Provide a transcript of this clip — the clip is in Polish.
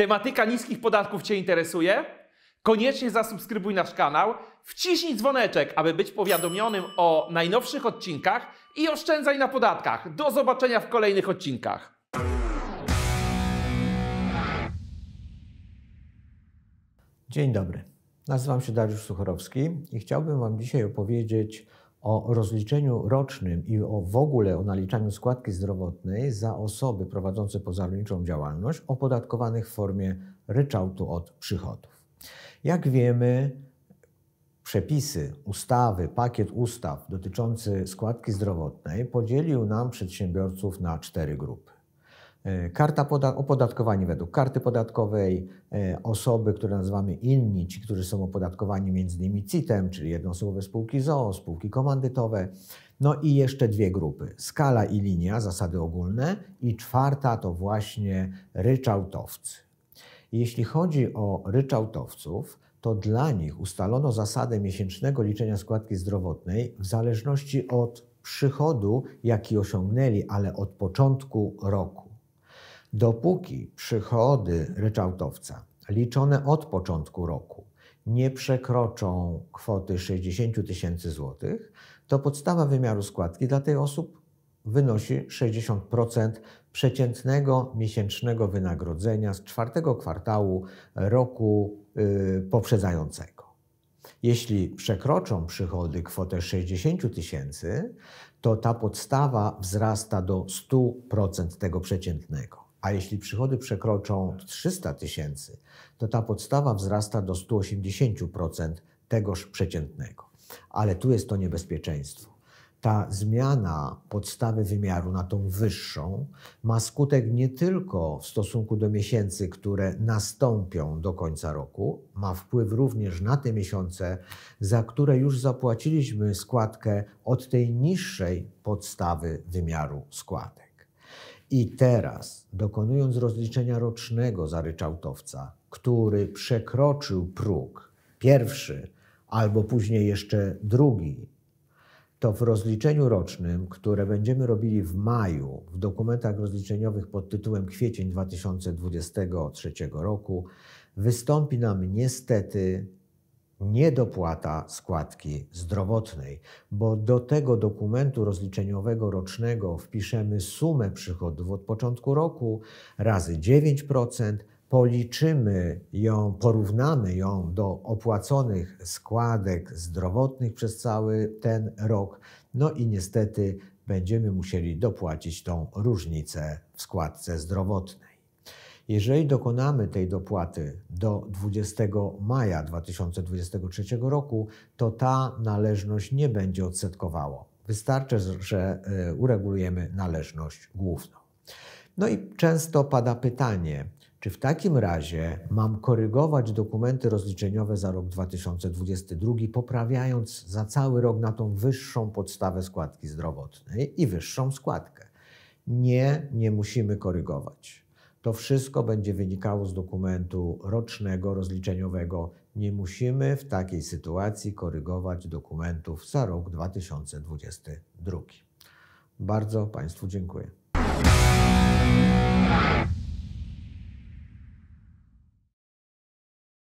tematyka niskich podatków Cię interesuje? Koniecznie zasubskrybuj nasz kanał, wciśnij dzwoneczek, aby być powiadomionym o najnowszych odcinkach i oszczędzaj na podatkach. Do zobaczenia w kolejnych odcinkach. Dzień dobry. Nazywam się Dariusz Suchorowski i chciałbym Wam dzisiaj opowiedzieć o rozliczeniu rocznym i o w ogóle o naliczaniu składki zdrowotnej za osoby prowadzące pozarolniczą działalność opodatkowanych w formie ryczałtu od przychodów. Jak wiemy, przepisy, ustawy, pakiet ustaw dotyczący składki zdrowotnej podzielił nam przedsiębiorców na cztery grupy. E, karta opodatkowanie według karty podatkowej, e, osoby, które nazywamy inni, ci, którzy są opodatkowani między innymi CIT-em, czyli jednoosobowe spółki ZOO, spółki komandytowe, no i jeszcze dwie grupy, skala i linia, zasady ogólne i czwarta to właśnie ryczałtowcy. Jeśli chodzi o ryczałtowców, to dla nich ustalono zasadę miesięcznego liczenia składki zdrowotnej w zależności od przychodu, jaki osiągnęli, ale od początku roku. Dopóki przychody ryczałtowca liczone od początku roku nie przekroczą kwoty 60 tysięcy złotych, to podstawa wymiaru składki dla tej osób wynosi 60% przeciętnego miesięcznego wynagrodzenia z czwartego kwartału roku y, poprzedzającego. Jeśli przekroczą przychody kwotę 60 tysięcy, to ta podstawa wzrasta do 100% tego przeciętnego a jeśli przychody przekroczą 300 tysięcy, to ta podstawa wzrasta do 180% tegoż przeciętnego. Ale tu jest to niebezpieczeństwo. Ta zmiana podstawy wymiaru na tą wyższą ma skutek nie tylko w stosunku do miesięcy, które nastąpią do końca roku, ma wpływ również na te miesiące, za które już zapłaciliśmy składkę od tej niższej podstawy wymiaru składek. I teraz, dokonując rozliczenia rocznego za ryczałtowca, który przekroczył próg pierwszy albo później jeszcze drugi, to w rozliczeniu rocznym, które będziemy robili w maju w dokumentach rozliczeniowych pod tytułem kwiecień 2023 roku, wystąpi nam niestety niedopłata składki zdrowotnej, bo do tego dokumentu rozliczeniowego rocznego wpiszemy sumę przychodów od początku roku razy 9%, policzymy ją, porównamy ją do opłaconych składek zdrowotnych przez cały ten rok, no i niestety będziemy musieli dopłacić tą różnicę w składce zdrowotnej. Jeżeli dokonamy tej dopłaty do 20 maja 2023 roku, to ta należność nie będzie odsetkowało. Wystarczy, że e, uregulujemy należność główną. No i często pada pytanie, czy w takim razie mam korygować dokumenty rozliczeniowe za rok 2022, poprawiając za cały rok na tą wyższą podstawę składki zdrowotnej i wyższą składkę? Nie, nie musimy korygować. To wszystko będzie wynikało z dokumentu rocznego, rozliczeniowego. Nie musimy w takiej sytuacji korygować dokumentów za rok 2022. Bardzo Państwu dziękuję.